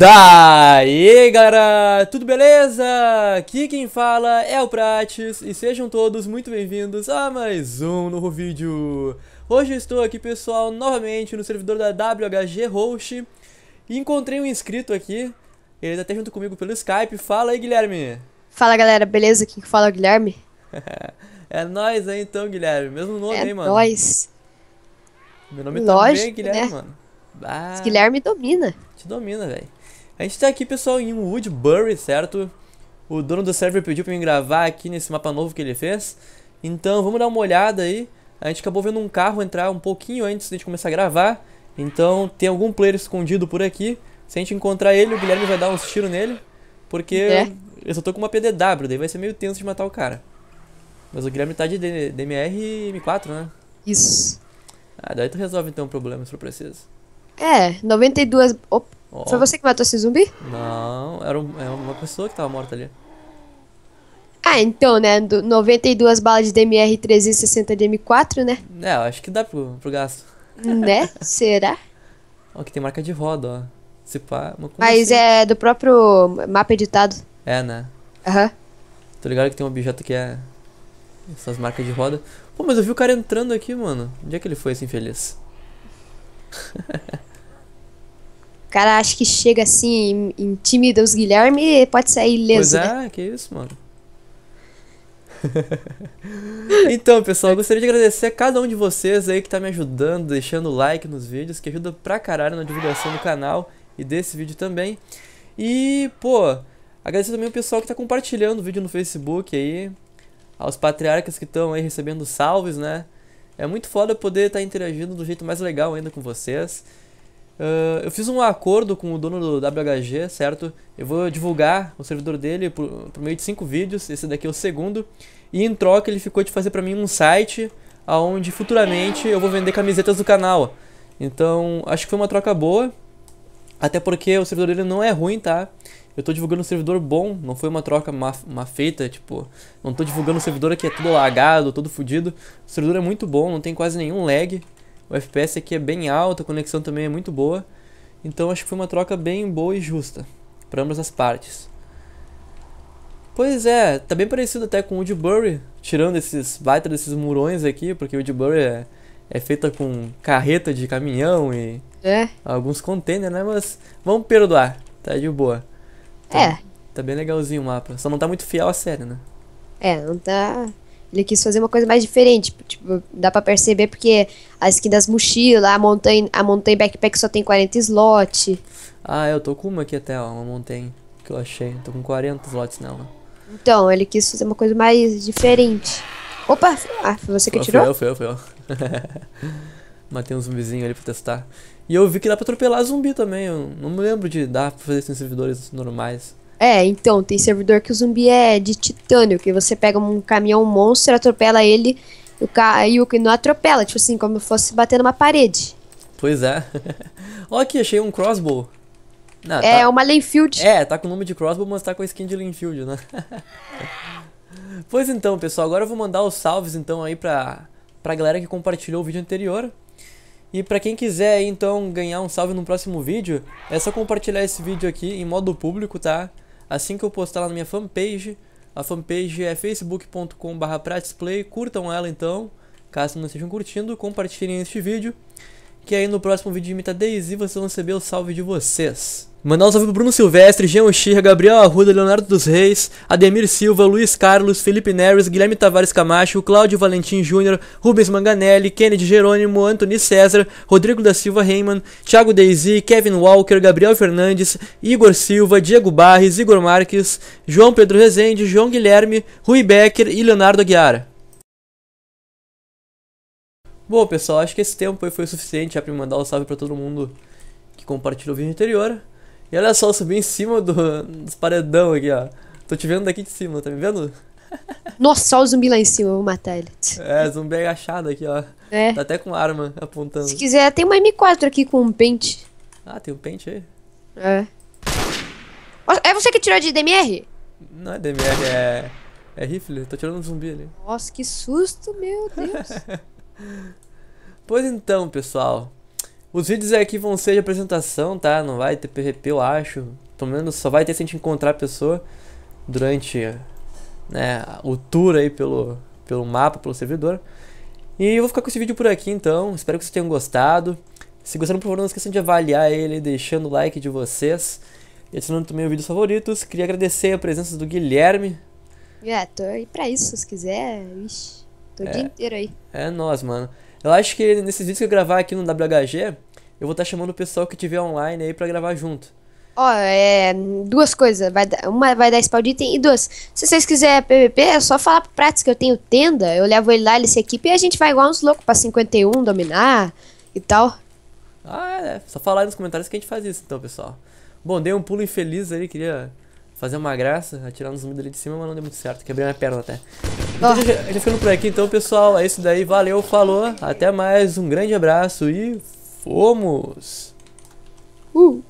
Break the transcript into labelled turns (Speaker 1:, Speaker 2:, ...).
Speaker 1: Daí galera, tudo beleza? Aqui quem fala é o Prates e sejam todos muito bem-vindos a mais um novo vídeo. Hoje estou aqui pessoal novamente no servidor da WHG Host e encontrei um inscrito aqui, ele está até junto comigo pelo Skype. Fala aí Guilherme!
Speaker 2: Fala galera, beleza? Quem fala é o Guilherme?
Speaker 1: é nóis aí então Guilherme, mesmo nome é aí mano. É nóis! Meu nome tá Lógico, também é Guilherme né? mano. Guilherme domina. Te domina, velho. A gente tá aqui, pessoal, em Woodbury, certo? O dono do server pediu pra mim gravar aqui nesse mapa novo que ele fez. Então, vamos dar uma olhada aí. A gente acabou vendo um carro entrar um pouquinho antes de gente começar a gravar. Então, tem algum player escondido por aqui. Se a gente encontrar ele, o Guilherme vai dar uns tiros nele. Porque é. eu só tô com uma PDW, daí vai ser meio tenso de matar o cara. Mas o Guilherme tá de DMR e M4, né? Isso. Ah, daí tu resolve então o problema se for preciso.
Speaker 2: É, 92... Opa. Oh. Foi você que matou esse zumbi?
Speaker 1: Não, era, um, era é uma pessoa que tava morta ali.
Speaker 2: Ah, então, né? 92 balas de DMR e 360 de M4, né?
Speaker 1: É, eu acho que dá pro, pro gasto. Né?
Speaker 2: Será?
Speaker 1: Ó, que tem marca de roda, ó. Se pá, Mas assim?
Speaker 2: é do próprio mapa editado.
Speaker 1: É, né? Aham. Uhum. Tô ligado que tem um objeto que é. Essas marcas de roda. Pô, mas eu vi o cara entrando aqui, mano. Onde é que ele foi, esse infeliz?
Speaker 2: O cara acha que chega assim, intimida os Guilherme e pode sair ileso. Pois é,
Speaker 1: né? que isso, mano. então, pessoal, eu gostaria de agradecer a cada um de vocês aí que tá me ajudando, deixando like nos vídeos, que ajuda pra caralho na divulgação do canal e desse vídeo também. E, pô, agradecer também o pessoal que tá compartilhando o vídeo no Facebook aí, aos patriarcas que estão aí recebendo salves, né? É muito foda poder estar tá interagindo do jeito mais legal ainda com vocês. Uh, eu fiz um acordo com o dono do WHG, certo? Eu vou divulgar o servidor dele por, por, meio de cinco vídeos, esse daqui é o segundo. E em troca ele ficou de fazer para mim um site aonde futuramente eu vou vender camisetas do canal. Então, acho que foi uma troca boa. Até porque o servidor dele não é ruim, tá? Eu tô divulgando um servidor bom, não foi uma troca má, má feita, tipo, não tô divulgando um servidor que é tudo lagado, todo fodido. O servidor é muito bom, não tem quase nenhum lag. O FPS aqui é bem alto, a conexão também é muito boa. Então acho que foi uma troca bem boa e justa para ambas as partes. Pois é, tá bem parecido até com o Woodbury, tirando esses baita desses murões aqui, porque o Woodbury é, é feita com carreta de caminhão e é. alguns containers, né? Mas vamos perdoar, tá de boa. Tá, é. Tá bem legalzinho o mapa, só não tá muito fiel à série, né?
Speaker 2: É, não tá ele quis fazer uma coisa mais diferente. Tipo, dá pra perceber porque a skin das mochilas, a montanha, a montanha backpack só tem 40 slots.
Speaker 1: Ah, eu tô com uma aqui até, ó, uma montanha que eu achei. Tô com 40 slots nela.
Speaker 2: Então, ele quis fazer uma coisa mais diferente. Opa! Ah, foi você que oh, tirou?
Speaker 1: Foi eu, foi eu, foi eu. Matei um zumbizinho ali pra testar. E eu vi que dá pra atropelar zumbi também. Eu não me lembro de dar pra fazer isso em servidores normais.
Speaker 2: É, então, tem servidor que o zumbi é de titânio, que você pega um caminhão monstro, atropela ele o e o que não atropela, tipo assim, como se fosse bater numa
Speaker 1: parede. Pois é. Olha aqui, achei um crossbow. Não, é, tá... uma Linfield. É, tá com o nome de crossbow, mas tá com a skin de Linfield, né? pois então, pessoal, agora eu vou mandar os salves então aí pra, pra galera que compartilhou o vídeo anterior. E para quem quiser então ganhar um salve no próximo vídeo, é só compartilhar esse vídeo aqui em modo público, tá? assim que eu postar lá na minha fanpage. A fanpage é facebook.com.br, curtam ela então, caso não estejam curtindo, compartilhem este vídeo que aí no próximo vídeo de Imita Daisy vocês vão receber o salve de vocês. Mandar um salve pro Bruno Silvestre, Jean Oxir, Gabriel Arruda, Leonardo dos Reis, Ademir Silva, Luiz Carlos, Felipe Neres, Guilherme Tavares Camacho, Cláudio Valentim Júnior, Rubens Manganelli, Kennedy Jerônimo, Anthony César, Rodrigo da Silva Reiman, Thiago Deizi, Kevin Walker, Gabriel Fernandes, Igor Silva, Diego Barres, Igor Marques, João Pedro Rezende, João Guilherme, Rui Becker e Leonardo Aguiar. Bom, pessoal, acho que esse tempo aí foi suficiente já pra mandar um salve pra todo mundo que compartilhou o vídeo anterior. E olha só, eu subi em cima do, dos paredão aqui, ó. Tô te vendo daqui de cima, tá me vendo?
Speaker 2: Nossa, só o zumbi lá em cima, eu vou matar ele.
Speaker 1: É, zumbi agachado aqui, ó. É. Tá até com arma apontando. Se quiser,
Speaker 2: tem uma M4 aqui com um pente.
Speaker 1: Ah, tem um pente aí?
Speaker 2: É. É você que tirou de DMR?
Speaker 1: Não é DMR, é. É rifle. Tô tirando um zumbi ali.
Speaker 2: Nossa, que susto, meu Deus.
Speaker 1: pois então, pessoal. Os vídeos aqui vão ser de apresentação, tá? Não vai ter PVP, eu acho. Pelo menos só vai ter se a gente encontrar a pessoa durante né, o tour aí pelo, pelo mapa, pelo servidor. E eu vou ficar com esse vídeo por aqui então. Espero que vocês tenham gostado. Se gostaram, por favor, não esqueçam de avaliar ele, deixando o like de vocês. E adicionando também o vídeos favoritos. Queria agradecer a presença do Guilherme.
Speaker 2: É, tô aí pra isso, se quiser. Ixi. Tô o dia é. inteiro aí.
Speaker 1: É nós, mano. Eu acho que nesses vídeos que eu gravar aqui no WHG, eu vou estar tá chamando o pessoal que tiver online aí pra gravar junto.
Speaker 2: Ó, oh, é. Duas coisas. Vai, uma vai dar spawn de item e duas. Se vocês quiserem PVP, é só falar pro Pratis que eu tenho tenda. Eu levo ele lá, ele se equipe e a gente vai igual uns loucos pra 51 dominar e tal.
Speaker 1: Ah, é. Só falar aí nos comentários que a gente faz isso, então, pessoal. Bom, dei um pulo infeliz aí, queria fazer uma graça, atirar nos ali de cima, mas não deu muito certo. Quebrei minha perna até. Então, oh. já, já ficando por aqui, então, pessoal. É isso daí. Valeu, falou. Até mais. Um grande abraço e fomos!
Speaker 2: Uh.